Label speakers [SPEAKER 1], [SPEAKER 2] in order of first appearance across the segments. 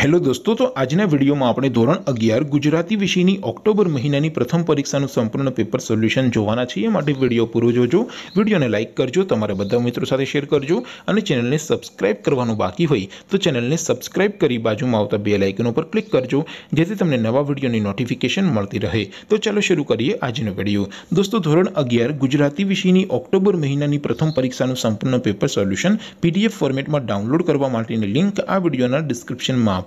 [SPEAKER 1] hello दोस्तों तो आज ने वीडियो में अपने ધોરણ 11 ગુજરાતી વિષયની ઓક્ટોબર મહિનાની પ્રથમ પરીક્ષાનું સંપૂર્ણ પેપર સોલ્યુશન જોવાના છે એ માટે વિડિયો પૂરો જોજો વિડિયોને લાઈક કરજો તમારા બધા મિત્રો સાથે શેર કરજો અને ચેનલને સબ્સ્ક્રાઇબ કરવાનું બાકી હોય તો ચેનલને સબ્સ્ક્રાઇબ કરી બાજુમાં આવતા બેલ આઇકન ઉપર ક્લિક કરજો જેથી તમને નવા વીડિયોની નોટિફિકેશન મળતી રહે તો ચાલો શરૂ કરીએ આજનો ગડિયો દોસ્તો ધોરણ 11 ગુજરાતી વિષયની ઓક્ટોબર મહિનાની પ્રથમ પરીક્ષાનું સંપૂર્ણ પેપર સોલ્યુશન PDF ફોર્મેટમાં ડાઉનલોડ કરવા માટેની લિંક આ વિડિયોના ડિસ્ક્રિપ્શનમાં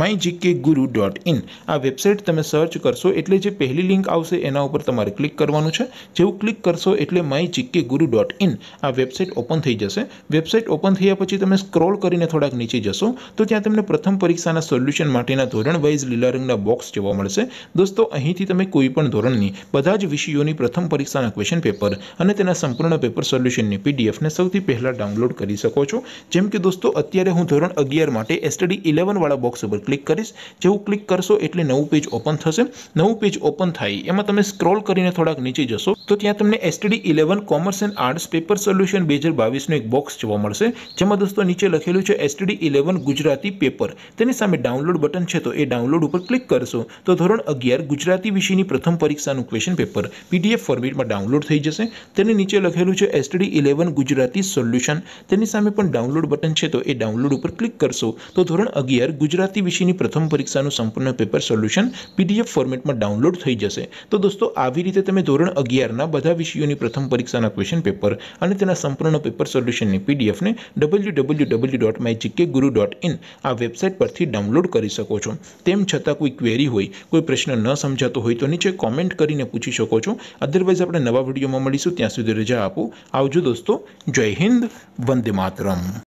[SPEAKER 1] mygkguru.in આ વેબસાઈટ તમે સર્ચ કરશો એટલે જે પહેલી લિંક આવશે એના ઉપર તમારે ક્લિક કરવાનું છે જેવું ક્લિક કરશો એટલે mygkguru.in આ વેબસાઈટ ઓપન થઈ જશે વેબસાઈટ ઓપન થઈયા પછી તમે સ્ક્રોલ કરીને થોડાક નીચે જશો તો ત્યાં તમને પ્રથમ પરીક્ષાના સોલ્યુશન માટેના ધોરણ વાઇઝ લિસ્ટિંગના બોક્સ જોવા મળશે દોસ્તો અહીંથી તમે કોઈ પણ ધોરણની બધા જ વિષયોની પ્રથમ પરીક્ષાના ક્વેશ્ચન પેપર અને તેના સંપૂર્ણ પેપર સોલ્યુશનની પીડીએફ ને સૌથી પહેલા ડાઉનલોડ કરી શકો છો જેમ કે દોસ્તો અત્યારે હું ધોરણ 11 માટે study 11 વાળા બોક્સ પર ક્લિક કરશો જેવું ક્લિક કરશો એટલે નવો પેજ ઓપન થશે નવો પેજ ઓપન થઈ એમાં તમે સ્ક્રોલ કરીને થોડાક નીચે જશો તો ત્યાં તમને STD 11 commerce and arts paper solution 2022 નો એક બોક્સ જોવા મળશે જેમાં દોસ્તો નીચે લખેલું છે STD 11 ગુજરાતી પેપર તેની સામે ડાઉનલોડ બટન છે તો એ ડાઉનલોડ ઉપર ક્લિક કરશો તો ધોરણ 11 ગુજરાતી વિષયની પ્રથમ પરીક્ષાનું ક્વેશ્ચન પેપર PDF ફોર્મેટમાં ડાઉનલોડ થઈ જશે તેની નીચે લખેલું છે STD 11 ગુજરાતી સોલ્યુશન તેની સામે પણ ડાઉનલોડ બટન છે તો એ ડાઉનલોડ ઉપર ક્લિક કરશો તો ધોરણ 11 ગુજરાતી વિષયની પ્રથમ પરીક્ષાનું સંપૂર્ણ પેપર સોલ્યુશન પીડીએફ ફોર્મેટમાં ડાઉનલોડ થઈ જશે તો દોસ્તો આવી રીતે તમે ધોરણ 11 ના બધા વિષયોની પ્રથમ પરીક્ષાના ક્વેશ્ચન પેપર અને તેના સંપૂર્ણના પેપર સોલ્યુશનની પીડીએફ ને www.mygkguru.in આ વેબસાઈટ પરથી ડાઉનલોડ કરી શકો છો તેમ છતક કોઈ ક્વેરી હોય કોઈ પ્રશ્ન ન સમજાતો હોય તો નીચે કમેન્ટ કરીને પૂછી શકો છો અધરવાઇઝ આપણે નવા વિડિયોમાં મળીશું ત્યાં સુધી રજા આપો આવજો દોસ્તો જય હિન્દ વંદે માતરમ